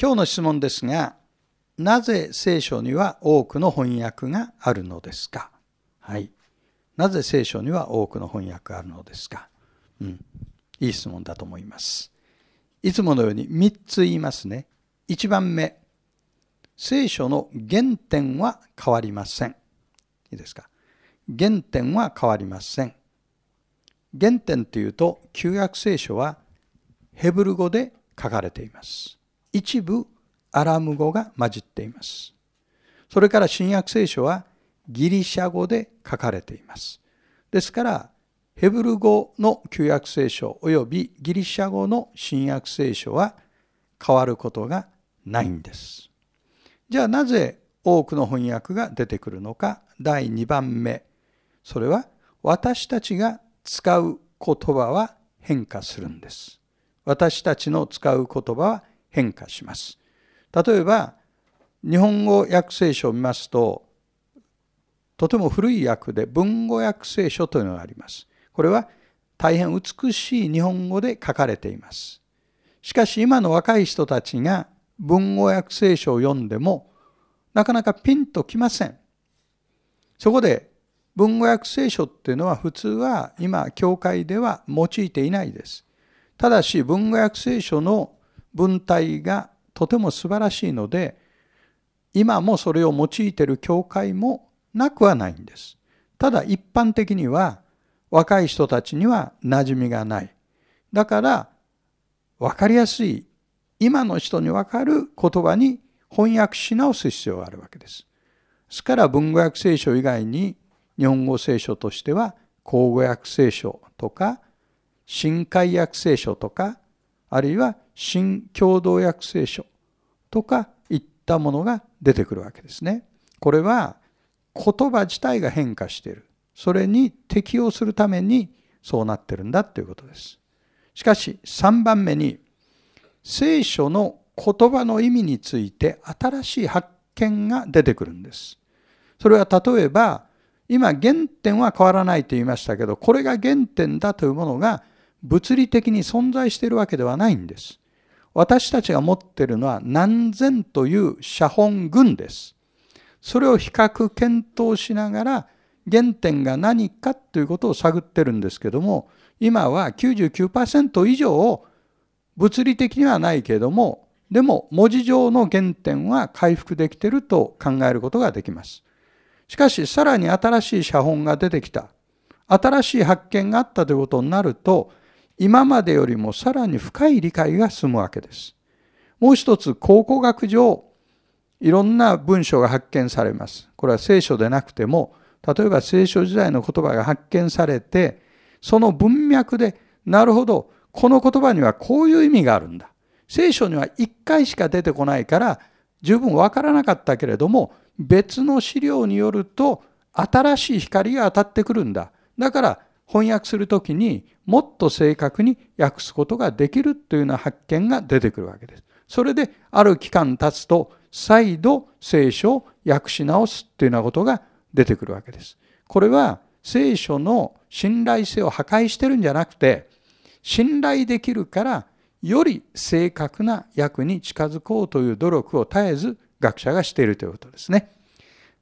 今日の質問ですが、なぜ聖書には多くの翻訳があるのですかはい。なぜ聖書には多くの翻訳があるのですかうん。いい質問だと思います。いつものように3つ言いますね。1番目、聖書の原点は変わりません。いいですか。原点は変わりません。原点というと、旧約聖書はヘブル語で書かれています。一部アラム語が混じっています。それから新約聖書はギリシャ語で書かれています。ですから、ヘブル語の旧約聖書及びギリシャ語の新約聖書は変わることがないんです。じゃあなぜ多くの翻訳が出てくるのか第2番目それは私たちが使う言葉は変化するんです。私たちの使う言葉は変化します。例えば日本語訳聖書を見ますととても古い訳で文語訳聖書というのがあります。これは大変美しい日本語で書かれています。しかし今の若い人たちが文語訳聖書を読んでもなかなかピンときません。そこで文語訳聖書っていうのは普通は今教会では用いていないです。ただし文語訳聖書の文体がとても素晴らしいので今もそれを用いている教会もなくはないんです。ただ一般的には若い人たちには馴染みがない。だから分かりやすい今の人に分かる言葉に翻訳し直す必要があるわけです。ですから文語訳聖書以外に日本語聖書としては口語訳聖書とか新海訳聖書とかあるいは新共同訳聖書とかいったものが出てくるわけですね。これは言葉自体が変化している。それに適応するためにそうなってるんだということです。しかし3番目に聖書の言葉の意味について新しい発見が出てくるんです。それは例えば今原点は変わらないと言いましたけどこれが原点だというものが物理的に存在しているわけではないんです。私たちが持っているのは何千という写本群です。それを比較検討しながら原点が何かということを探ってるんですけども今は99%以上を物理的にはないけれどもでも文字上の原点は回復できていると考えることができます。しかしさらに新しい写本が出てきた新しい発見があったということになると今までよりもさらに深い理解が進むわけです。もう一つ、考古学上、いろんな文章が発見されます。これは聖書でなくても、例えば聖書時代の言葉が発見されて、その文脈で、なるほど、この言葉にはこういう意味があるんだ。聖書には1回しか出てこないから、十分わからなかったけれども、別の資料によると、新しい光が当たってくるんだ。だから、翻訳する時にもっと正確に訳すことができるというような発見が出てくるわけです。それである期間経つと再度聖書を訳し直すというようなことが出てくるわけです。これは聖書の信頼性を破壊してるんじゃなくて信頼できるからより正確な訳に近づこうという努力を絶えず学者がしているということですね。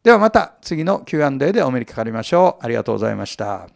ではまた次の Q&A でお目にかかりましょう。ありがとうございました。